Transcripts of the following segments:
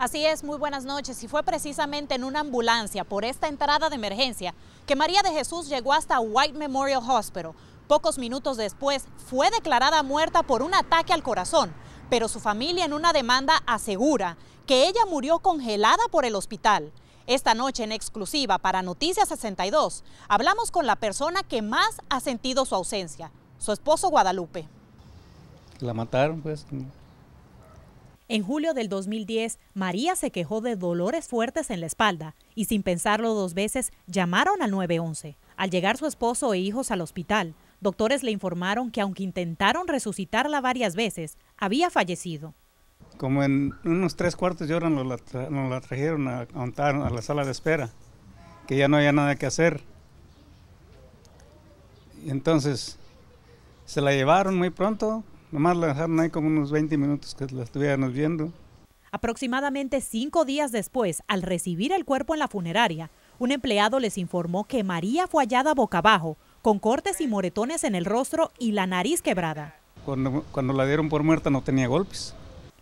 Así es, muy buenas noches. Y fue precisamente en una ambulancia por esta entrada de emergencia que María de Jesús llegó hasta White Memorial Hospital. Pocos minutos después fue declarada muerta por un ataque al corazón, pero su familia en una demanda asegura que ella murió congelada por el hospital. Esta noche en exclusiva para Noticias 62 hablamos con la persona que más ha sentido su ausencia, su esposo Guadalupe. La mataron, pues, en julio del 2010, María se quejó de dolores fuertes en la espalda y sin pensarlo dos veces llamaron al 911. Al llegar su esposo e hijos al hospital, doctores le informaron que aunque intentaron resucitarla varias veces, había fallecido. Como en unos tres cuartos de hora nos la, trajeron a, a la sala de espera, que ya no había nada que hacer. entonces se la llevaron muy pronto Nomás la dejaron ahí como unos 20 minutos que la estuviéramos viendo. Aproximadamente cinco días después, al recibir el cuerpo en la funeraria, un empleado les informó que María fue hallada boca abajo, con cortes y moretones en el rostro y la nariz quebrada. Cuando, cuando la dieron por muerta no tenía golpes.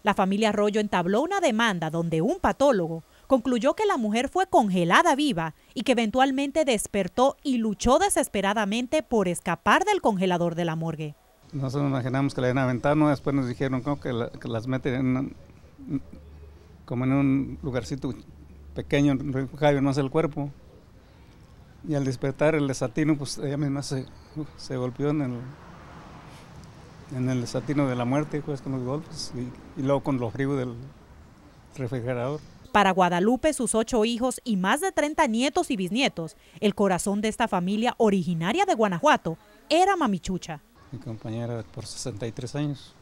La familia Arroyo entabló una demanda donde un patólogo concluyó que la mujer fue congelada viva y que eventualmente despertó y luchó desesperadamente por escapar del congelador de la morgue. Nosotros imaginamos que la iban a ventana, después nos dijeron que, las meten en, como en un lugarcito pequeño, Javier más el cuerpo. Y al despertar el desatino, pues ella misma se, se golpeó en el, en el desatino de la muerte, pues con los golpes y, luego con los frío del refrigerador. Para Guadalupe, sus ocho hijos y más de 30 nietos y bisnietos, el corazón de esta familia originaria de Guanajuato era Mamichucha mi compañera por 63 años.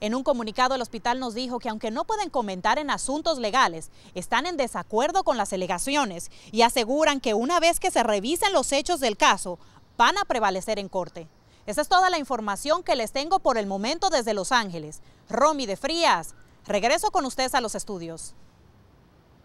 En un comunicado el hospital nos dijo que aunque no pueden comentar en asuntos legales, están en desacuerdo con las alegaciones y aseguran que una vez que se revisen los hechos del caso, van a prevalecer en corte. Esa es toda la información que les tengo por el momento desde Los Ángeles. Romy de Frías, regreso con ustedes a los estudios.